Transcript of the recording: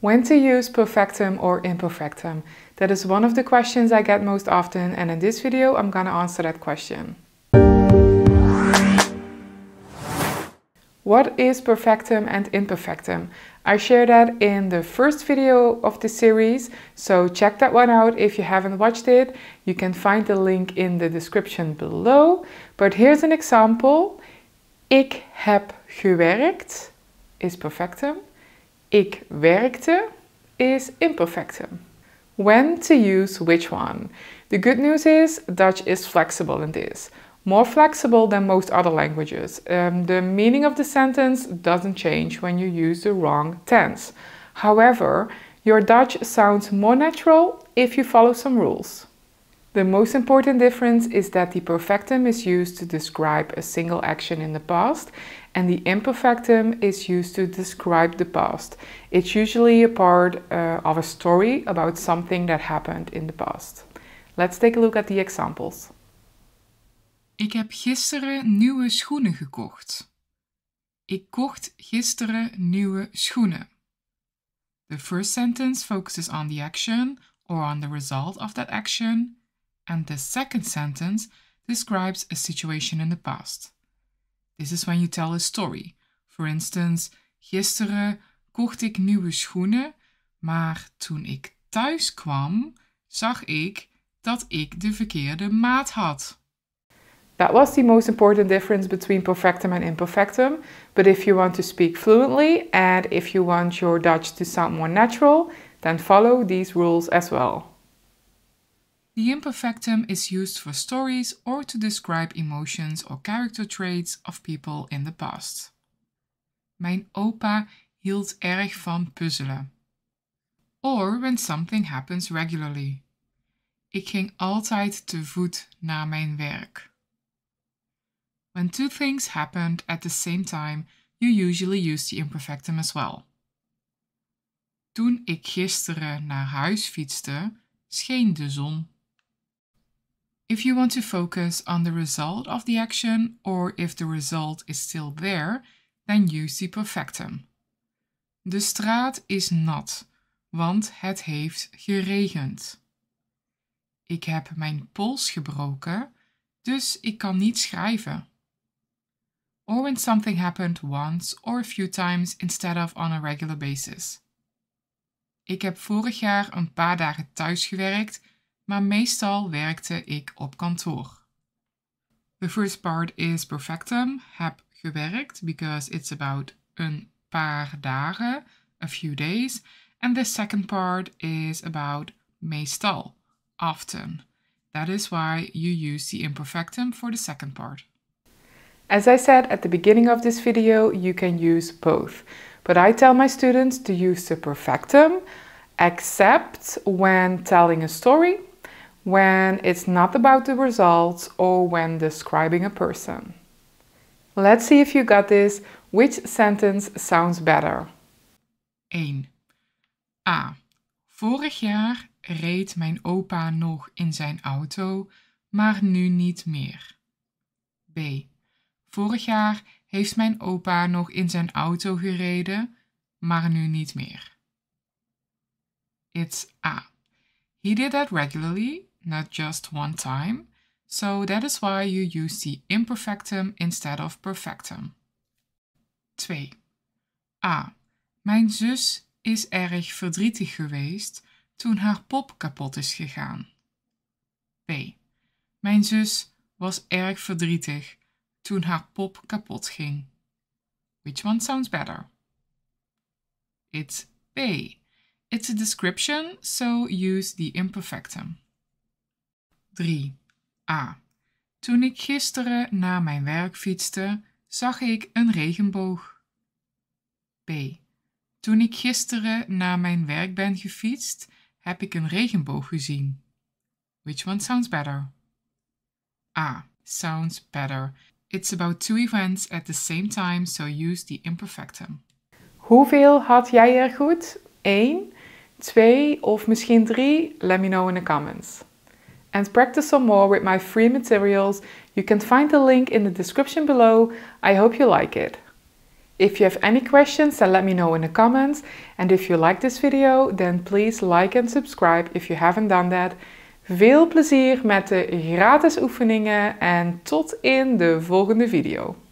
When to use perfectum or imperfectum? That is one of the questions I get most often and in this video I'm gonna answer that question. What is perfectum and imperfectum? I share that in the first video of the series, so check that one out if you haven't watched it. You can find the link in the description below. But here's an example. Ik heb gewerkt is perfectum. Ik werkte is imperfectum. When to use which one? The good news is Dutch is flexible in this, more flexible than most other languages. Um, the meaning of the sentence doesn't change when you use the wrong tense. However, your Dutch sounds more natural if you follow some rules. The most important difference is that the perfectum is used to describe a single action in the past and the imperfectum is used to describe the past. It's usually a part uh, of a story about something that happened in the past. Let's take a look at the examples. Ik heb gisteren nieuwe schoenen gekocht. Ik kocht gisteren nieuwe schoenen. The first sentence focuses on the action or on the result of that action and the second sentence describes a situation in the past. This is when you tell a story. For instance, gisteren kocht ik nieuwe schoenen, maar toen ik thuis kwam, zag ik dat ik de verkeerde maat had. That was the most important difference between perfectum and imperfectum. But if you want to speak fluently and if you want your Dutch to sound more natural, then follow these rules as well. The imperfectum is used for stories or to describe emotions or character traits of people in the past. Mijn opa hield erg van puzzelen. Or when something happens regularly. Ik ging altijd te voet naar mijn werk. When two things happened at the same time, you usually use the imperfectum as well. Toen ik gisteren naar huis fietste, scheen de zon. if you want to focus on the result of the action or if the result is still there, then use the perfectum. De straat is nat, want het heeft geregend. Ik heb mijn pols gebroken, dus ik kan niet schrijven. Or when something happened once or a few times instead of on a regular basis. Ik heb vorig jaar een paar dagen thuis gewerkt maar meestal werkte ik op kantoor. The first part is perfectum, heb gewerkt, because it's about een paar dagen, a few days. And the second part is about meestal, often. That is why you use the imperfectum for the second part. As I said at the beginning of this video, you can use both. But I tell my students to use the perfectum, except when telling a story when it's not about the results or when describing a person. Let's see if you got this. Which sentence sounds better? 1. A. Vorig jaar reed mijn opa nog in zijn auto, maar nu niet meer. B. Vorig jaar heeft mijn opa nog in zijn auto gereden, maar nu niet meer. It's A. He did that regularly not just one time. So that is why you use the imperfectum instead of perfectum. 2. A. Mijn zus is erg verdrietig geweest toen haar pop kapot is gegaan. B. Mijn zus was erg verdrietig toen haar pop kapot ging. Which one sounds better? It's B. It's a description, so use the imperfectum. 3a. Toen ik gisteren naar mijn werk fietste, zag ik een regenboog. B. Toen ik gisteren naar mijn werk ben gefietst, heb ik een regenboog gezien. Which one sounds better? A. Sounds better. It's about two events at the same time, so use the imperfectum. Hoeveel had jij er goed? 1, 2 of misschien 3? Let me know in the comments. and practice some more with my free materials, you can find the link in the description below. I hope you like it. If you have any questions, then let me know in the comments. And if you like this video, then please like and subscribe if you haven't done that. Veel plezier met de gratis oefeningen en tot in de volgende video.